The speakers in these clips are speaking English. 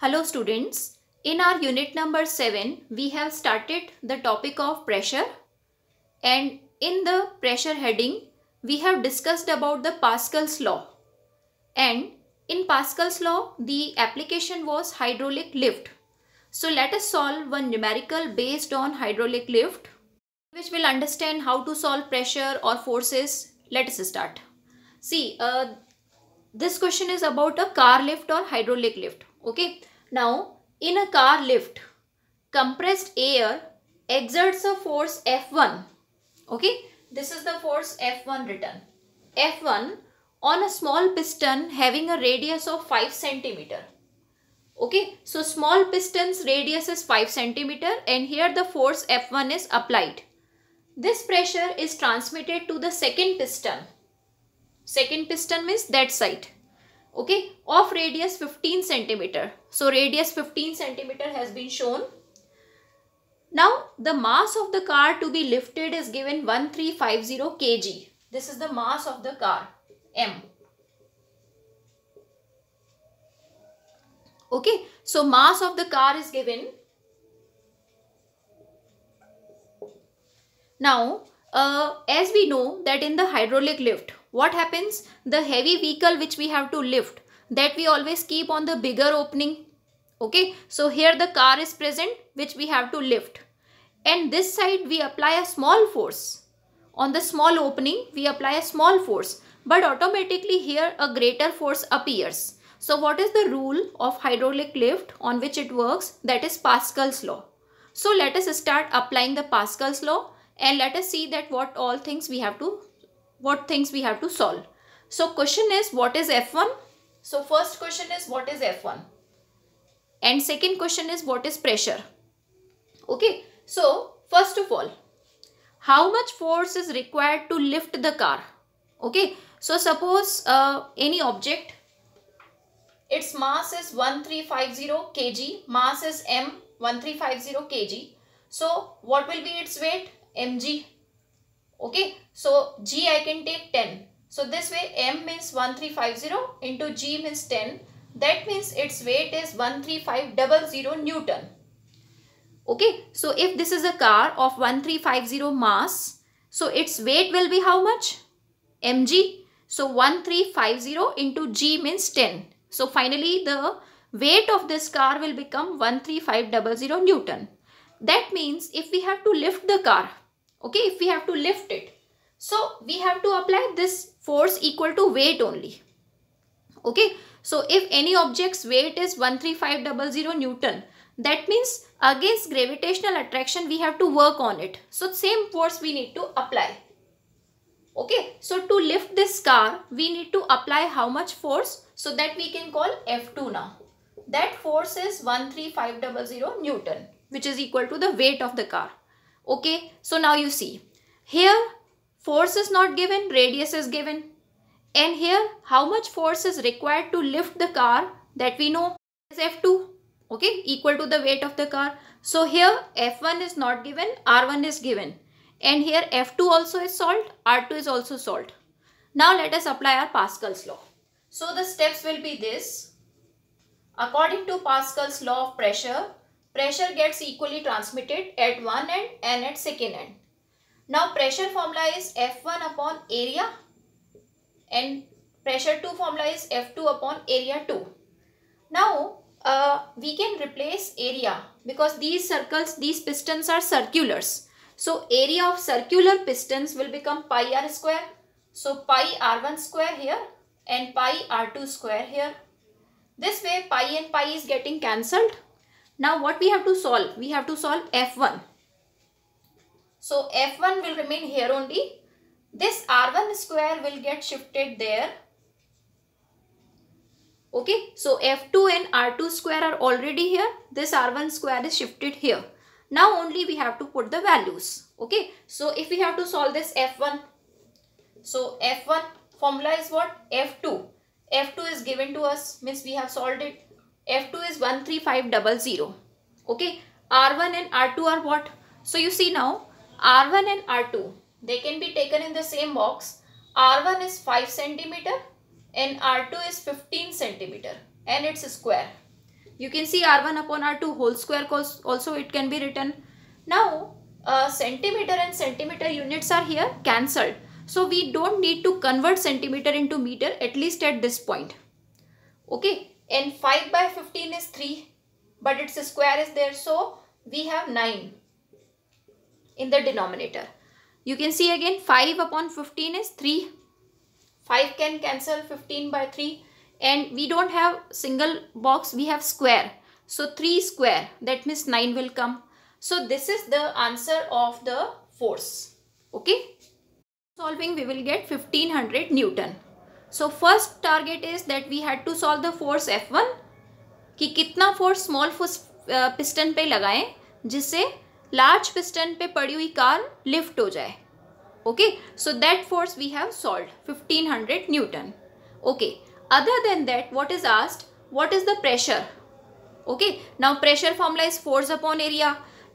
Hello students, in our unit number 7, we have started the topic of pressure and in the pressure heading, we have discussed about the Pascal's law and in Pascal's law, the application was hydraulic lift. So let us solve one numerical based on hydraulic lift which will understand how to solve pressure or forces. Let us start. See, uh, this question is about a car lift or hydraulic lift. Okay now, in a car lift, compressed air exerts a force F1. Okay, this is the force F1 written. F1 on a small piston having a radius of 5 centimeter. Okay, so small piston's radius is 5 centimeter and here the force F1 is applied. This pressure is transmitted to the second piston. Second piston means that side okay of radius 15 centimeter so radius 15 centimeter has been shown now the mass of the car to be lifted is given 1350 kg this is the mass of the car m okay so mass of the car is given now uh, as we know that in the hydraulic lift what happens? The heavy vehicle which we have to lift, that we always keep on the bigger opening. Okay, so here the car is present which we have to lift. And this side we apply a small force. On the small opening, we apply a small force. But automatically here a greater force appears. So what is the rule of hydraulic lift on which it works? That is Pascal's law. So let us start applying the Pascal's law and let us see that what all things we have to what things we have to solve. So question is what is F1? So first question is what is F1? And second question is what is pressure? Okay. So first of all, how much force is required to lift the car? Okay. So suppose uh, any object, its mass is 1350 kg, mass is M 1350 kg. So what will be its weight? Mg Okay, so G I can take 10. So this way M means 1350 into G means 10. That means its weight is 13500 Newton. Okay, so if this is a car of 1350 mass, so its weight will be how much? mg. So 1350 into g means 10. So finally the weight of this car will become 13500 Newton. That means if we have to lift the car okay if we have to lift it so we have to apply this force equal to weight only okay so if any object's weight is 13500 newton that means against gravitational attraction we have to work on it so same force we need to apply okay so to lift this car we need to apply how much force so that we can call f2 now that force is 13500 newton which is equal to the weight of the car Okay, so now you see. Here, force is not given, radius is given. And here, how much force is required to lift the car that we know is F2, okay, equal to the weight of the car. So here, F1 is not given, R1 is given. And here, F2 also is solved, R2 is also solved. Now let us apply our Pascal's law. So the steps will be this. According to Pascal's law of pressure, pressure gets equally transmitted at one end and at second end. Now pressure formula is F1 upon area and pressure 2 formula is F2 upon area 2. Now uh, we can replace area because these circles, these pistons are circulars. So area of circular pistons will become pi r square. So pi r1 square here and pi r2 square here. This way pi and pi is getting cancelled now what we have to solve? We have to solve F1. So F1 will remain here only. This R1 square will get shifted there. Okay, so F2 and R2 square are already here. This R1 square is shifted here. Now only we have to put the values. Okay, so if we have to solve this F1. So F1 formula is what? F2. F2 is given to us means we have solved it. F2 is 13500. Okay. R1 and R2 are what? So you see now R1 and R2 they can be taken in the same box. R1 is 5 centimeter and R2 is 15 centimeter and it's a square. You can see R1 upon R2 whole square also it can be written. Now uh, centimeter and centimeter units are here cancelled. So we don't need to convert centimeter into meter at least at this point. Okay and 5 by 15 is 3 but its square is there so we have 9 in the denominator. You can see again 5 upon 15 is 3. 5 can cancel 15 by 3 and we don't have single box we have square. So 3 square that means 9 will come. So this is the answer of the force. Okay. Solving we will get 1500 Newton. So first target is that we had to solve the force F1 कि कितना force small piston पे लगाएं जिससे large piston पे पड़ी हुई car lift हो जाए okay so that force 1500 newton. Okay, other than that what is asked what is the pressure okay now pressure formula is force upon area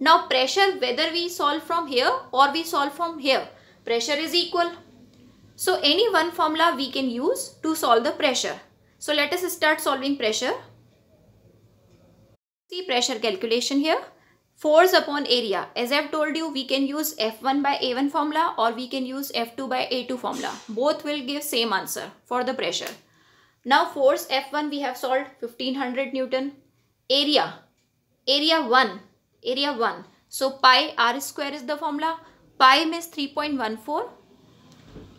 now pressure whether we solve from here or we solve from here pressure is equal so any one formula we can use to solve the pressure. So let us start solving pressure. See pressure calculation here. Force upon area. As I have told you, we can use F1 by A1 formula or we can use F2 by A2 formula. Both will give same answer for the pressure. Now force F1 we have solved 1500 Newton. Area. Area 1. Area 1. So pi r square is the formula. Pi means 3.14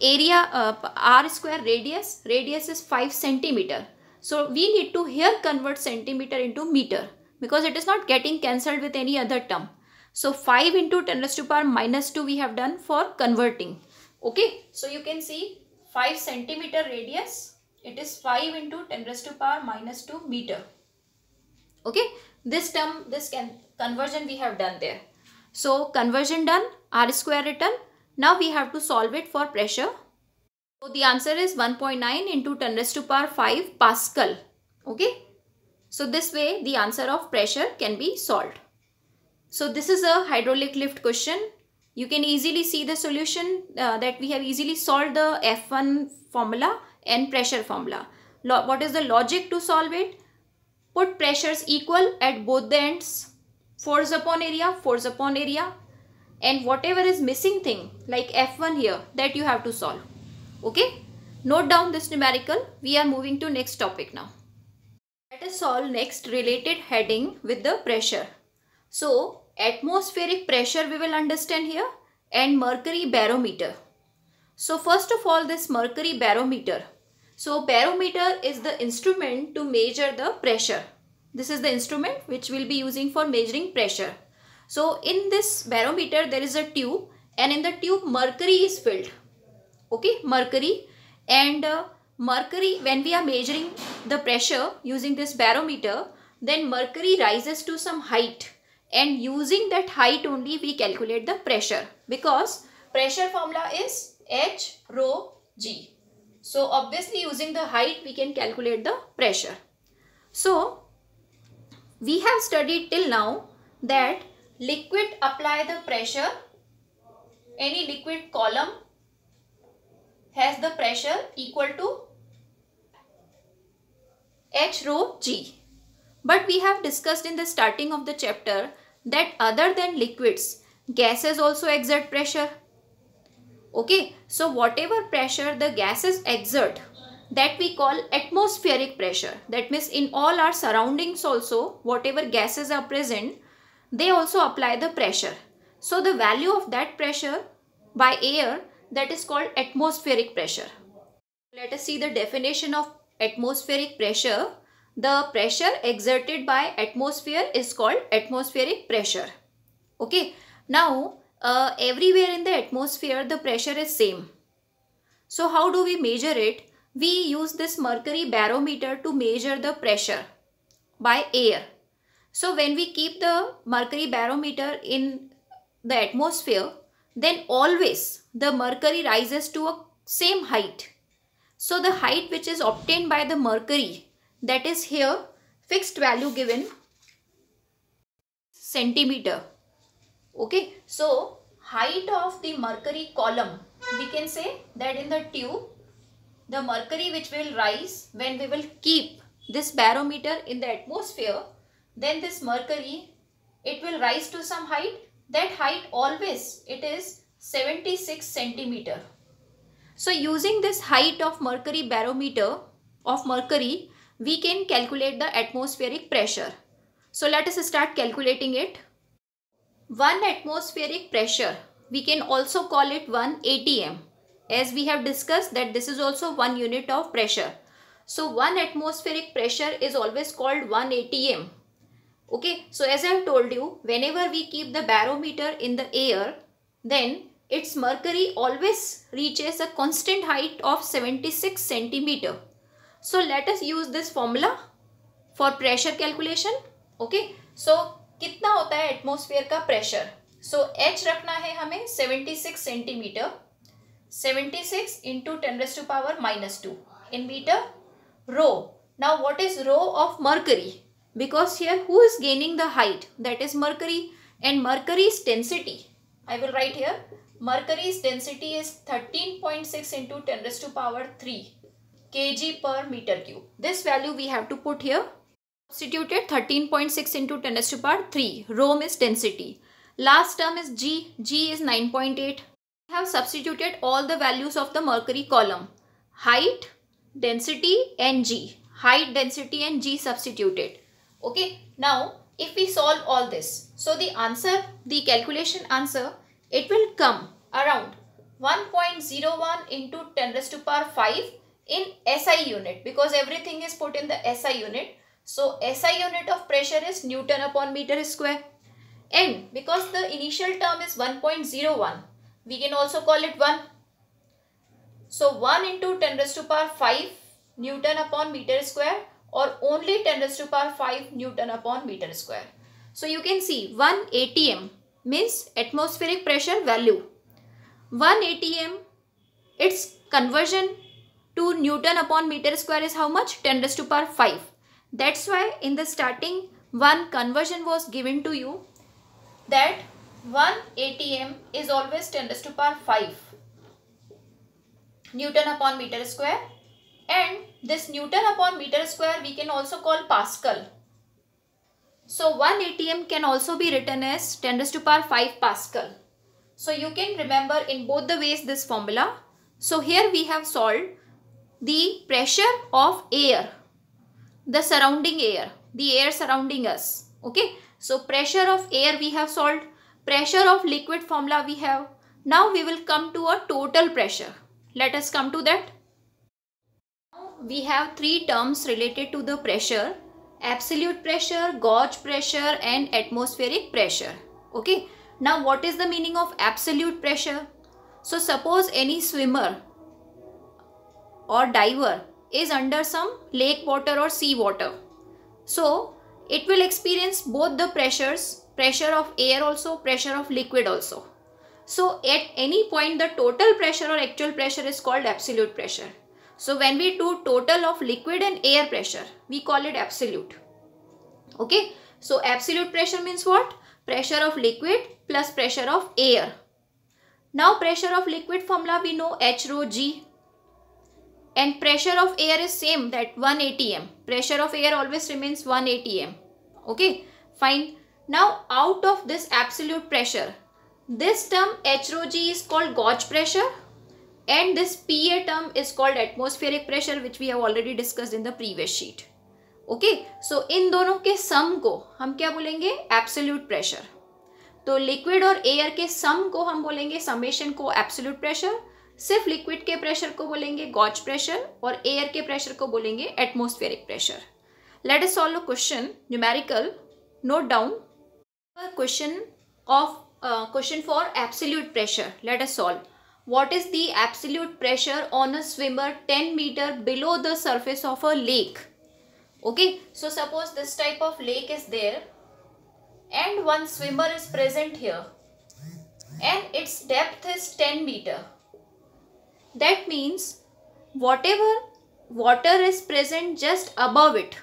area uh, r square radius radius is 5 centimeter so we need to here convert centimeter into meter because it is not getting cancelled with any other term so 5 into 10 raised to power minus 2 we have done for converting okay so you can see 5 centimeter radius it is 5 into 10 raised to power minus 2 meter okay this term this can conversion we have done there so conversion done r square written now we have to solve it for pressure. So the answer is 1.9 into 10 raised to power 5 Pascal. Okay. So this way the answer of pressure can be solved. So this is a hydraulic lift question. You can easily see the solution uh, that we have easily solved the F1 formula and pressure formula. Lo what is the logic to solve it? Put pressures equal at both the ends. Force upon area, force upon area, and whatever is missing thing like F1 here that you have to solve. Okay. Note down this numerical. We are moving to next topic now. Let us solve next related heading with the pressure. So atmospheric pressure we will understand here and mercury barometer. So first of all this mercury barometer. So barometer is the instrument to measure the pressure. This is the instrument which we'll be using for measuring pressure. So in this barometer, there is a tube and in the tube, mercury is filled. Okay, mercury and uh, mercury, when we are measuring the pressure using this barometer, then mercury rises to some height and using that height only we calculate the pressure because pressure formula is H rho G. So obviously using the height we can calculate the pressure. So we have studied till now that liquid apply the pressure any liquid column has the pressure equal to h rho g but we have discussed in the starting of the chapter that other than liquids gases also exert pressure okay so whatever pressure the gases exert that we call atmospheric pressure that means in all our surroundings also whatever gases are present they also apply the pressure. So the value of that pressure by air that is called atmospheric pressure. Let us see the definition of atmospheric pressure. The pressure exerted by atmosphere is called atmospheric pressure. Okay. Now, uh, everywhere in the atmosphere, the pressure is same. So, how do we measure it? We use this mercury barometer to measure the pressure by air. So when we keep the mercury barometer in the atmosphere, then always the mercury rises to a same height. So the height which is obtained by the mercury that is here fixed value given centimeter. Okay. So height of the mercury column we can say that in the tube the mercury which will rise when we will keep this barometer in the atmosphere then this mercury it will rise to some height that height always it is 76 centimeter so using this height of mercury barometer of mercury we can calculate the atmospheric pressure so let us start calculating it one atmospheric pressure we can also call it one atm as we have discussed that this is also one unit of pressure so one atmospheric pressure is always called one atm Okay, so as I have told you, whenever we keep the barometer in the air, then its mercury always reaches a constant height of 76 cm So let us use this formula for pressure calculation. Okay, so kitna hota hai atmosphere ka pressure so, h rakhna hai hame 76 cm 76 into 10 ten raise power minus 2 in meter rho now what is rho of mercury because here who is gaining the height that is mercury and mercury's density i will write here mercury's density is 13.6 into 10 raised to power 3 kg per meter cube this value we have to put here substituted 13.6 into 10 raised to power 3 rome is density last term is g g is 9.8 have substituted all the values of the mercury column height density and g height density and g substituted Okay. Now, if we solve all this, so the answer, the calculation answer, it will come around 1.01 into 10 raised to power 5 in SI unit because everything is put in the SI unit. So, SI unit of pressure is Newton upon meter square. And because the initial term is 1.01, we can also call it 1. So, 1 into 10 raised to power 5 Newton upon meter square or only 10 raised to power 5 Newton upon meter square. So you can see 1 atm means atmospheric pressure value. 1 atm its conversion to Newton upon meter square is how much? 10 raised to power 5. That's why in the starting one conversion was given to you that 1 atm is always 10 raised to power 5 Newton upon meter square and this Newton upon meter square we can also call Pascal. So 1 ATM can also be written as 10 raised to power 5 Pascal. So you can remember in both the ways this formula. So here we have solved the pressure of air, the surrounding air, the air surrounding us. Okay. So pressure of air we have solved, pressure of liquid formula we have. Now we will come to a total pressure. Let us come to that we have three terms related to the pressure absolute pressure, gauge pressure and atmospheric pressure. Okay. Now what is the meaning of absolute pressure? So suppose any swimmer or diver is under some lake water or sea water. So it will experience both the pressures, pressure of air also, pressure of liquid also. So at any point the total pressure or actual pressure is called absolute pressure. So when we do total of liquid and air pressure, we call it absolute. Okay. So absolute pressure means what? Pressure of liquid plus pressure of air. Now pressure of liquid formula we know H rho G. And pressure of air is same that 1 atm. Pressure of air always remains 1 atm. Okay. Fine. Now out of this absolute pressure, this term H rho G is called gauge pressure and this PA term is called atmospheric pressure which we have already discussed in the previous sheet. Okay, so इन दोनों के sum को हम क्या बोलेंगे absolute pressure तो liquid और air के सम को हम बोलेंगे समेशन को एब्सोल्यूट प्रेशर सिर्फ लिक्विड के प्रेशर को बोलेंगे गॉज प्रेशर और एयर के प्रेशर को बोलेंगे atmospheric pressure let's solve a question numerical note down question of question for absolute pressure let's solve What is the absolute pressure on a swimmer 10 meter below the surface of a lake? Okay, so suppose this type of lake is there and one swimmer is present here and its depth is 10 meter. That means whatever water is present just above it,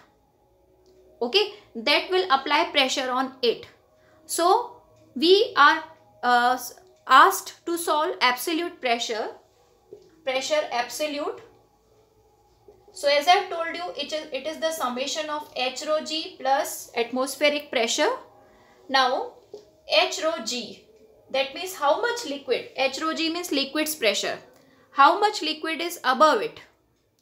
okay, that will apply pressure on it. So, we are uh, asked to solve absolute pressure pressure absolute so as I have told you it is, it is the summation of H rho g plus atmospheric pressure now H rho g that means how much liquid H rho g means liquid's pressure how much liquid is above it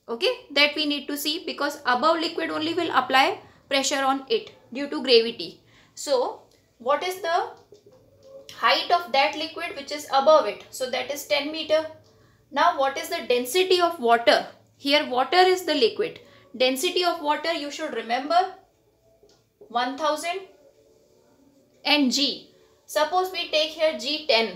okay that we need to see because above liquid only will apply pressure on it due to gravity so what is the height of that liquid which is above it. So that is 10 meter. Now what is the density of water? Here water is the liquid. Density of water you should remember 1000 and G. Suppose we take here G10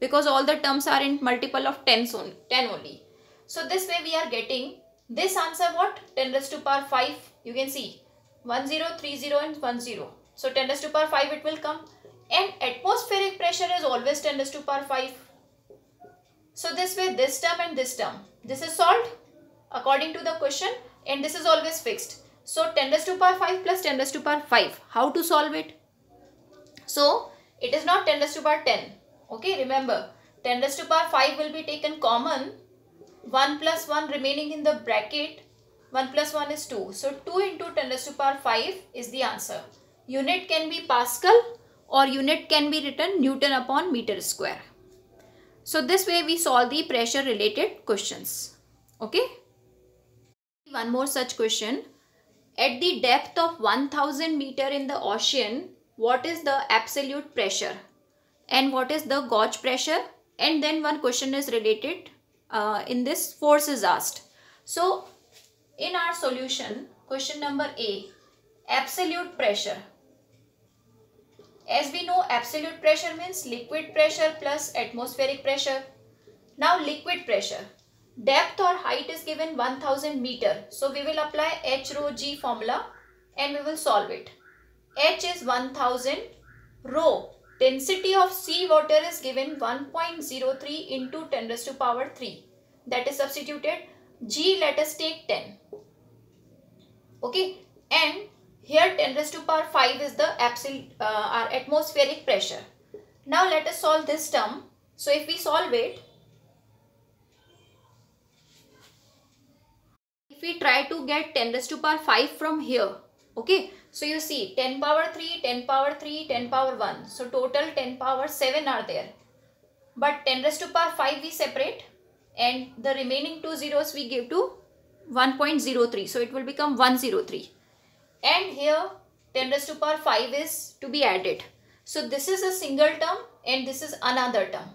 because all the terms are in multiple of 10, only, 10 only. So this way we are getting this answer what? 10 raised to power 5 you can see 1030 and 10. So 10 raised to power 5 it will come and atmospheric pressure is always 10 raised to power 5. So this way this term and this term. This is solved according to the question and this is always fixed. So 10 raised to power 5 plus 10 raised to power 5. How to solve it? So it is not 10 raised to power 10. Okay remember 10 raised to power 5 will be taken common. 1 plus 1 remaining in the bracket. 1 plus 1 is 2. So 2 into 10 raised to power 5 is the answer. Unit can be Pascal or unit can be written Newton upon meter square. So this way we solve the pressure related questions. Okay. One more such question. At the depth of 1000 meter in the ocean, what is the absolute pressure and what is the gauge pressure? And then one question is related uh, in this force is asked. So in our solution, question number A, absolute pressure as we know, absolute pressure means liquid pressure plus atmospheric pressure. Now liquid pressure. Depth or height is given 1000 meter. So we will apply H rho G formula and we will solve it. H is 1000 rho. Density of sea water is given 1.03 into 10 raised to power 3. That is substituted. G let us take 10. Okay. And here 10 raised to power 5 is the absolute, uh, our atmospheric pressure. Now let us solve this term. So if we solve it, if we try to get 10 raised to power 5 from here, okay. So you see 10 power 3, 10 power 3, 10 power 1. So total 10 power 7 are there. But 10 raised to power 5 we separate and the remaining two zeros we give to 1.03. So it will become 103 and here 10 raised to power 5 is to be added. So this is a single term and this is another term.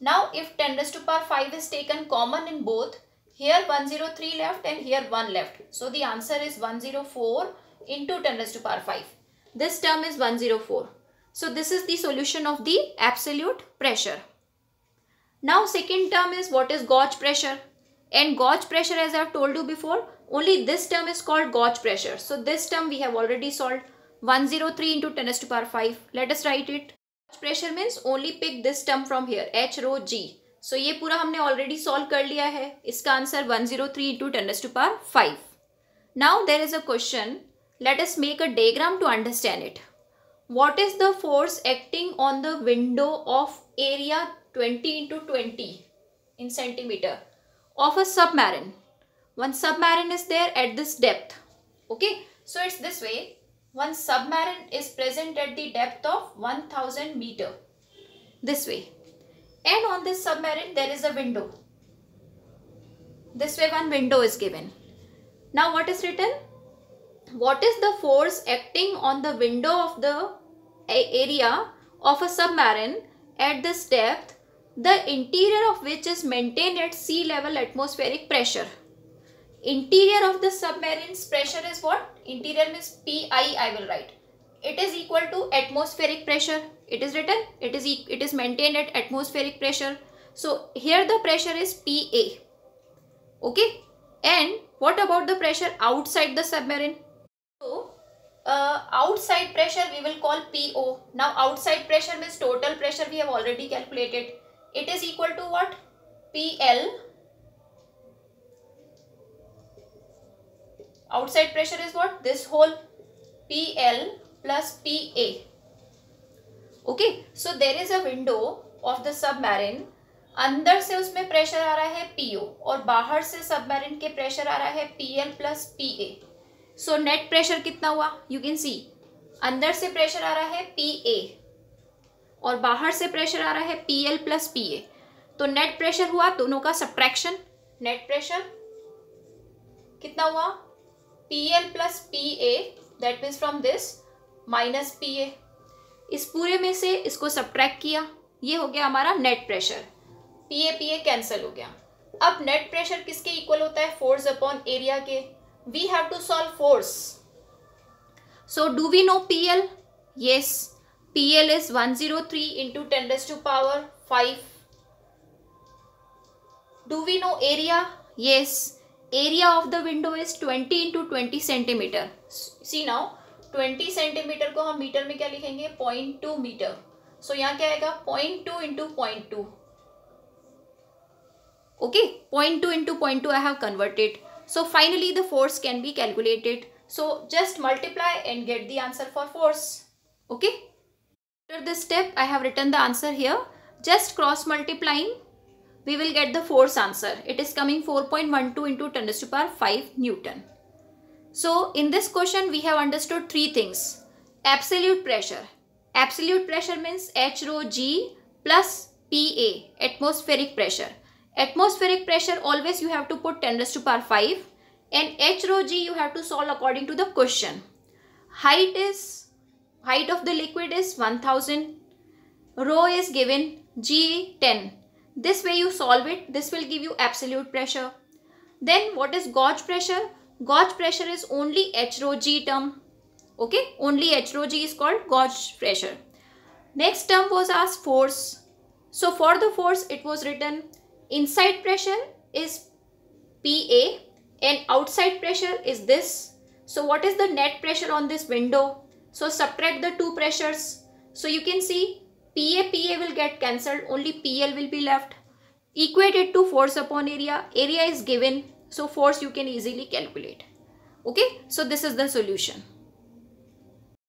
Now if 10 raised to power 5 is taken common in both, here 103 left and here 1 left. So the answer is 104 into 10 raised to power 5. This term is 104. So this is the solution of the absolute pressure. Now second term is what is gauge pressure. And gauge pressure as I have told you before, only this term is called gauge pressure. So this term we have already solved 103 into 10 to power 5. Let us write it. Gauge pressure means only pick this term from here h rho g. So ye pura humne already solved kar liya hai. Iska answer 103 into 10 to power 5. Now there is a question. Let us make a diagram to understand it. What is the force acting on the window of area 20 into 20 in centimeter of a submarine? one submarine is there at this depth okay so it's this way one submarine is present at the depth of 1000 meter this way and on this submarine there is a window this way one window is given now what is written what is the force acting on the window of the area of a submarine at this depth the interior of which is maintained at sea level atmospheric pressure Interior of the submarine's pressure is what? Interior means PI I will write. It is equal to atmospheric pressure. It is written. It is, e it is maintained at atmospheric pressure. So here the pressure is PA. Okay. And what about the pressure outside the submarine? So uh, outside pressure we will call PO. Now outside pressure means total pressure we have already calculated. It is equal to what? PL outside pressure is what this hole pl plus pa okay so there is a window of the submarine अंदर से उसमें pressure आ रहा है PO और बाहर से submarine के प्रेशर आ रहा है PL plus PA so net pressure कितना हुआ यू कैन सी अंदर से प्रेशर आ रहा है पीए और बाहर से प्रेशर आ रहा है पीएल प्लस पीए तो नेट प्रेशर हुआ दोनों का सब्ट्रैक्शन नेट प्रेशर कितना हुआ PL plus PA that means from this minus PA इस पूरे में से इसको सब्ट्रैक्ट किया ये हो गया हमारा net pressure P A P A cancel हो गया अब नेट प्रेशर किसके इक्वल होता है फोर्स अपॉन एरिया के we have to solve force so do we know P L yes P L is one zero three into tends to power five do we know area yes area of the window is twenty into twenty centimetre C now, twenty centimetre को हम metre में क्या लिखेंगे point two metre so यहाँ क्या आएगा 0.2 into point two okay point two into point two I have converted so finally the force can be calculated so just multiply and get the answer for force okay after the step I have return the answer here just cross multiplying we will get the force answer. It is coming 4.12 into 10 to power 5 Newton. So in this question we have understood three things. Absolute pressure. Absolute pressure means H rho G plus PA atmospheric pressure. Atmospheric pressure always you have to put 10 to power 5 and H rho G you have to solve according to the question. Height is height of the liquid is 1000. Rho is given G 10 this way you solve it. This will give you absolute pressure. Then what is gauge pressure? Gauge pressure is only H rho G term. Okay, only H rho G is called gauge pressure. Next term was asked force. So for the force it was written inside pressure is PA and outside pressure is this. So what is the net pressure on this window? So subtract the two pressures. So you can see PA, PA will get cancelled, only PL will be left. Equated to force upon area, area is given, so force you can easily calculate. Okay, so this is the solution.